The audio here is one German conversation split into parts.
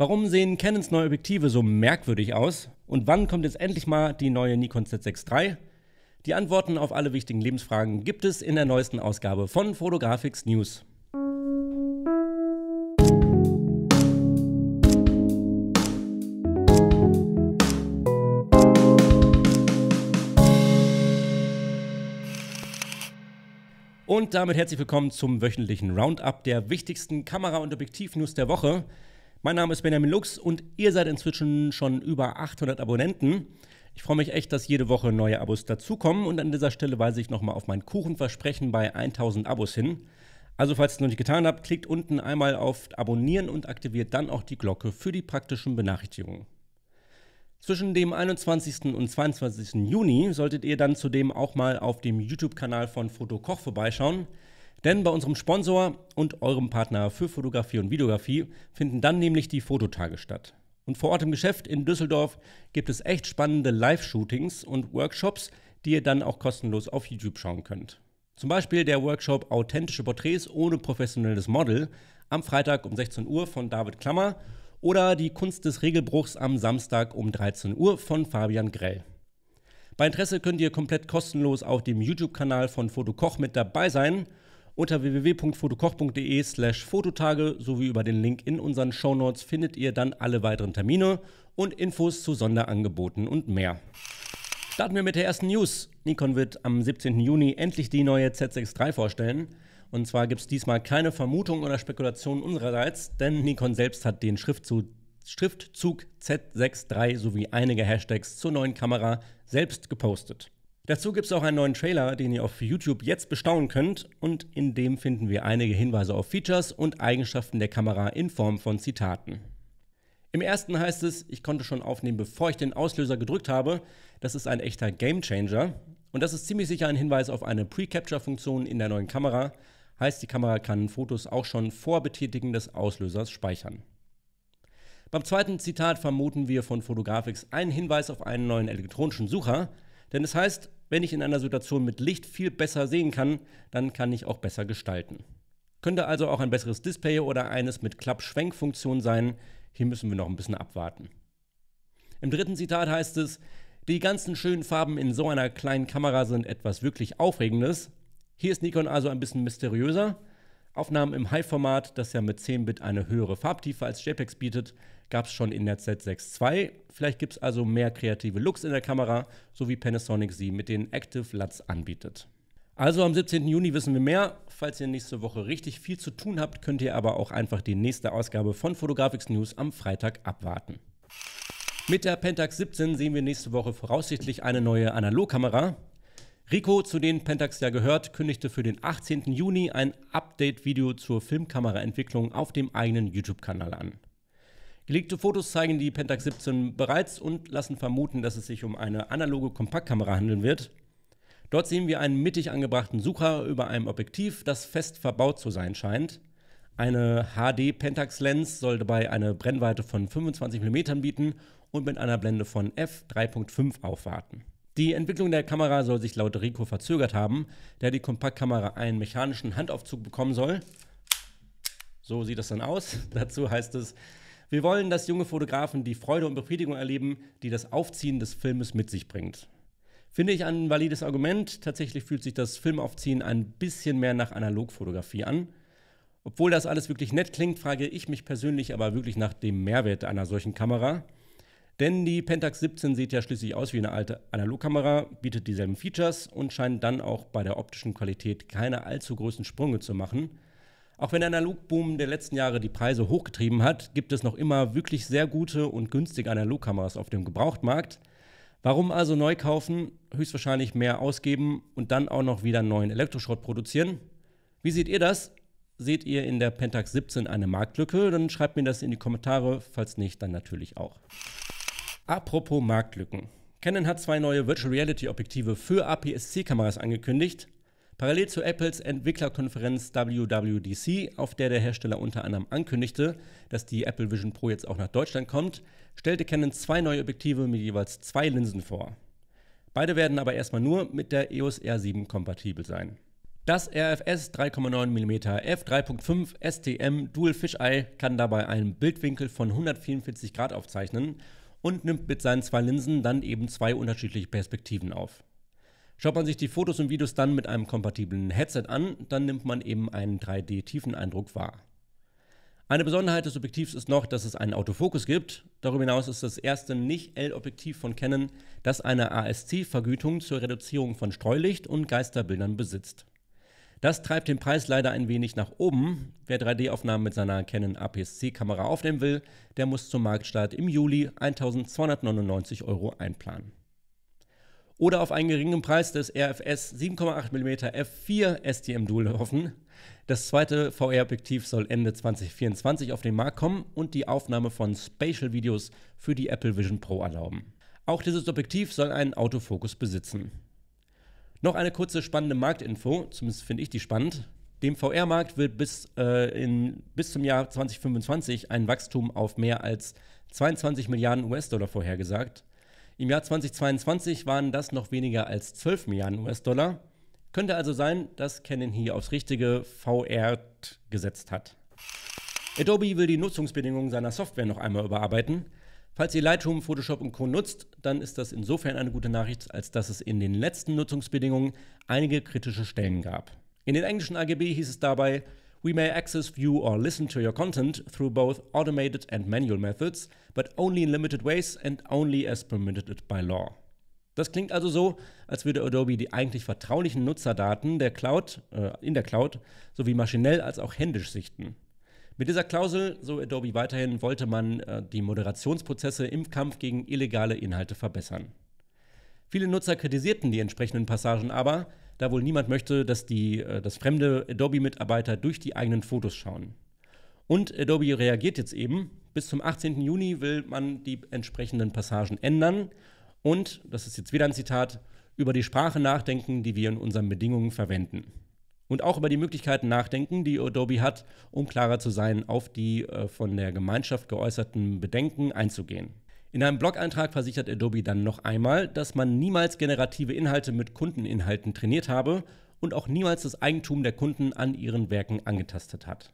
Warum sehen Canons neue Objektive so merkwürdig aus? Und wann kommt jetzt endlich mal die neue Nikon Z6 III? Die Antworten auf alle wichtigen Lebensfragen gibt es in der neuesten Ausgabe von Photographics News. Und damit herzlich willkommen zum wöchentlichen Roundup der wichtigsten Kamera- und Objektivnews der Woche. Mein Name ist Benjamin Lux und ihr seid inzwischen schon über 800 Abonnenten. Ich freue mich echt, dass jede Woche neue Abos dazukommen und an dieser Stelle weise ich nochmal auf mein Kuchenversprechen bei 1000 Abos hin. Also falls ihr es noch nicht getan habt, klickt unten einmal auf Abonnieren und aktiviert dann auch die Glocke für die praktischen Benachrichtigungen. Zwischen dem 21. und 22. Juni solltet ihr dann zudem auch mal auf dem YouTube-Kanal von Fotokoch vorbeischauen. Denn bei unserem Sponsor und eurem Partner für Fotografie und Videografie finden dann nämlich die Fototage statt. Und vor Ort im Geschäft in Düsseldorf gibt es echt spannende Live-Shootings und Workshops, die ihr dann auch kostenlos auf YouTube schauen könnt. Zum Beispiel der Workshop Authentische Porträts ohne professionelles Model am Freitag um 16 Uhr von David Klammer oder die Kunst des Regelbruchs am Samstag um 13 Uhr von Fabian Grell. Bei Interesse könnt ihr komplett kostenlos auf dem YouTube-Kanal von Fotokoch mit dabei sein – unter www.fotokoch.de slash Fototage sowie über den Link in unseren Shownotes findet ihr dann alle weiteren Termine und Infos zu Sonderangeboten und mehr. Starten wir mit der ersten News. Nikon wird am 17. Juni endlich die neue Z6 III vorstellen. Und zwar gibt es diesmal keine Vermutung oder Spekulation unsererseits, denn Nikon selbst hat den Schriftzug, Schriftzug Z6 III sowie einige Hashtags zur neuen Kamera selbst gepostet. Dazu gibt es auch einen neuen Trailer, den ihr auf YouTube jetzt bestaunen könnt und in dem finden wir einige Hinweise auf Features und Eigenschaften der Kamera in Form von Zitaten. Im ersten heißt es, ich konnte schon aufnehmen, bevor ich den Auslöser gedrückt habe. Das ist ein echter Gamechanger und das ist ziemlich sicher ein Hinweis auf eine Pre-Capture-Funktion in der neuen Kamera. Heißt, die Kamera kann Fotos auch schon vor Betätigen des Auslösers speichern. Beim zweiten Zitat vermuten wir von Fotografix einen Hinweis auf einen neuen elektronischen Sucher, denn es heißt, wenn ich in einer Situation mit Licht viel besser sehen kann, dann kann ich auch besser gestalten. Könnte also auch ein besseres Display oder eines mit Klapp-Schwenk-Funktion sein. Hier müssen wir noch ein bisschen abwarten. Im dritten Zitat heißt es, die ganzen schönen Farben in so einer kleinen Kamera sind etwas wirklich Aufregendes. Hier ist Nikon also ein bisschen mysteriöser. Aufnahmen im High-Format, das ja mit 10 Bit eine höhere Farbtiefe als JPEGs bietet, gab es schon in der Z6 II. Vielleicht gibt es also mehr kreative Looks in der Kamera, so wie Panasonic sie mit den Active LUTs anbietet. Also am 17. Juni wissen wir mehr. Falls ihr nächste Woche richtig viel zu tun habt, könnt ihr aber auch einfach die nächste Ausgabe von Photographics News am Freitag abwarten. Mit der Pentax 17 sehen wir nächste Woche voraussichtlich eine neue Analogkamera. Rico, zu denen Pentax ja gehört, kündigte für den 18. Juni ein Update-Video zur Filmkameraentwicklung auf dem eigenen YouTube-Kanal an. Gelegte Fotos zeigen die Pentax 17 bereits und lassen vermuten, dass es sich um eine analoge Kompaktkamera handeln wird. Dort sehen wir einen mittig angebrachten Sucher über einem Objektiv, das fest verbaut zu sein scheint. Eine HD Pentax Lens soll dabei eine Brennweite von 25 mm bieten und mit einer Blende von f3.5 aufwarten. Die Entwicklung der Kamera soll sich laut Rico verzögert haben, da die Kompaktkamera einen mechanischen Handaufzug bekommen soll. So sieht das dann aus. Dazu heißt es, wir wollen, dass junge Fotografen die Freude und Befriedigung erleben, die das Aufziehen des Filmes mit sich bringt. Finde ich ein valides Argument. Tatsächlich fühlt sich das Filmaufziehen ein bisschen mehr nach Analogfotografie an. Obwohl das alles wirklich nett klingt, frage ich mich persönlich aber wirklich nach dem Mehrwert einer solchen Kamera. Denn die Pentax 17 sieht ja schließlich aus wie eine alte Analogkamera, bietet dieselben Features und scheint dann auch bei der optischen Qualität keine allzu großen Sprünge zu machen. Auch wenn der Analogboom der letzten Jahre die Preise hochgetrieben hat, gibt es noch immer wirklich sehr gute und günstige Analogkameras auf dem Gebrauchtmarkt. Warum also neu kaufen, höchstwahrscheinlich mehr ausgeben und dann auch noch wieder neuen Elektroschrott produzieren? Wie seht ihr das? Seht ihr in der Pentax 17 eine Marktlücke? Dann schreibt mir das in die Kommentare, falls nicht, dann natürlich auch. Apropos Marktlücken. Canon hat zwei neue Virtual Reality Objektive für APS-C Kameras angekündigt. Parallel zu Apples Entwicklerkonferenz WWDC, auf der der Hersteller unter anderem ankündigte, dass die Apple Vision Pro jetzt auch nach Deutschland kommt, stellte Canon zwei neue Objektive mit jeweils zwei Linsen vor. Beide werden aber erstmal nur mit der EOS R7 kompatibel sein. Das RFS 3,9 mm f3.5 STM Dual Fisheye kann dabei einen Bildwinkel von 144 Grad aufzeichnen und nimmt mit seinen zwei Linsen dann eben zwei unterschiedliche Perspektiven auf. Schaut man sich die Fotos und Videos dann mit einem kompatiblen Headset an, dann nimmt man eben einen 3D-Tiefeneindruck wahr. Eine Besonderheit des Objektivs ist noch, dass es einen Autofokus gibt. Darüber hinaus ist das erste Nicht-L-Objektiv von Canon, das eine ASC-Vergütung zur Reduzierung von Streulicht und Geisterbildern besitzt. Das treibt den Preis leider ein wenig nach oben. Wer 3D-Aufnahmen mit seiner Canon APS-C-Kamera aufnehmen will, der muss zum Marktstart im Juli 1299 Euro einplanen oder auf einen geringen Preis des RFS 7,8 mm F4 STM Dual hoffen. Das zweite VR-Objektiv soll Ende 2024 auf den Markt kommen und die Aufnahme von Spatial Videos für die Apple Vision Pro erlauben. Auch dieses Objektiv soll einen Autofokus besitzen. Noch eine kurze spannende Marktinfo, zumindest finde ich die spannend. Dem VR-Markt wird bis, äh, in, bis zum Jahr 2025 ein Wachstum auf mehr als 22 Milliarden US-Dollar vorhergesagt. Im Jahr 2022 waren das noch weniger als 12 Milliarden US-Dollar. Könnte also sein, dass Canon hier aufs richtige VR gesetzt hat. Adobe will die Nutzungsbedingungen seiner Software noch einmal überarbeiten. Falls ihr Lightroom, Photoshop und Co. nutzt, dann ist das insofern eine gute Nachricht, als dass es in den letzten Nutzungsbedingungen einige kritische Stellen gab. In den englischen AGB hieß es dabei, We may access, view, or listen to your content through both automated and manual methods, but only in limited ways and only as permitted by law. Das klingt also so, als würde Adobe die eigentlich vertraulichen Nutzerdaten der Cloud, äh, in der Cloud sowie maschinell als auch händisch sichten. Mit dieser Klausel, so Adobe weiterhin, wollte man äh, die Moderationsprozesse im Kampf gegen illegale Inhalte verbessern. Viele Nutzer kritisierten die entsprechenden Passagen aber, da wohl niemand möchte, dass, die, äh, dass fremde Adobe-Mitarbeiter durch die eigenen Fotos schauen. Und Adobe reagiert jetzt eben. Bis zum 18. Juni will man die entsprechenden Passagen ändern und, das ist jetzt wieder ein Zitat, über die Sprache nachdenken, die wir in unseren Bedingungen verwenden. Und auch über die Möglichkeiten nachdenken, die Adobe hat, um klarer zu sein, auf die äh, von der Gemeinschaft geäußerten Bedenken einzugehen. In einem Blog-Eintrag versichert Adobe dann noch einmal, dass man niemals generative Inhalte mit Kundeninhalten trainiert habe und auch niemals das Eigentum der Kunden an ihren Werken angetastet hat.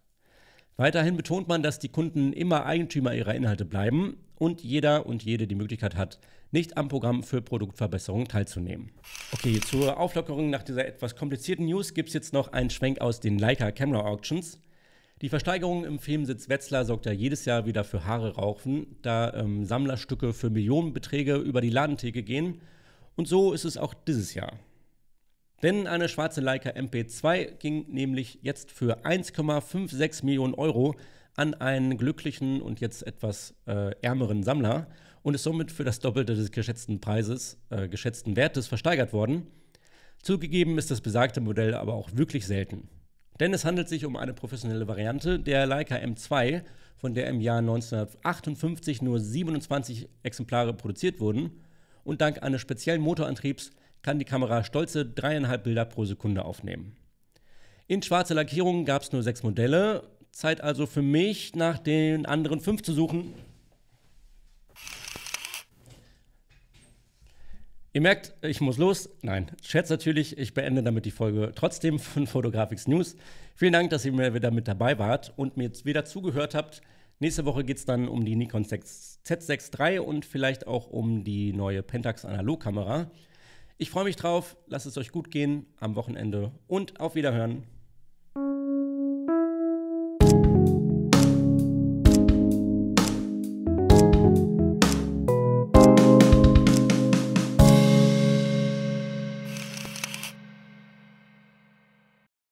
Weiterhin betont man, dass die Kunden immer Eigentümer ihrer Inhalte bleiben und jeder und jede die Möglichkeit hat, nicht am Programm für Produktverbesserung teilzunehmen. Okay, zur Auflockerung nach dieser etwas komplizierten News gibt es jetzt noch einen Schwenk aus den Leica Camera Auctions. Die Versteigerung im Filmsitz Wetzlar sorgt ja jedes Jahr wieder für Haare raufen, da ähm, Sammlerstücke für Millionenbeträge über die Ladentheke gehen. Und so ist es auch dieses Jahr. Denn eine schwarze Leica MP2 ging nämlich jetzt für 1,56 Millionen Euro an einen glücklichen und jetzt etwas äh, ärmeren Sammler und ist somit für das Doppelte des geschätzten Preises, äh, geschätzten Wertes versteigert worden. Zugegeben ist das besagte Modell aber auch wirklich selten. Denn es handelt sich um eine professionelle Variante der Leica M2, von der im Jahr 1958 nur 27 Exemplare produziert wurden. Und dank eines speziellen Motorantriebs kann die Kamera stolze dreieinhalb Bilder pro Sekunde aufnehmen. In schwarzer Lackierung gab es nur sechs Modelle. Zeit also für mich, nach den anderen fünf zu suchen. Ihr merkt, ich muss los. Nein, Scherz natürlich. Ich beende damit die Folge trotzdem von Fotografix News. Vielen Dank, dass ihr mir wieder mit dabei wart und mir jetzt wieder zugehört habt. Nächste Woche geht es dann um die Nikon Z6 III und vielleicht auch um die neue Pentax Analogkamera. Ich freue mich drauf. Lasst es euch gut gehen am Wochenende und auf Wiederhören.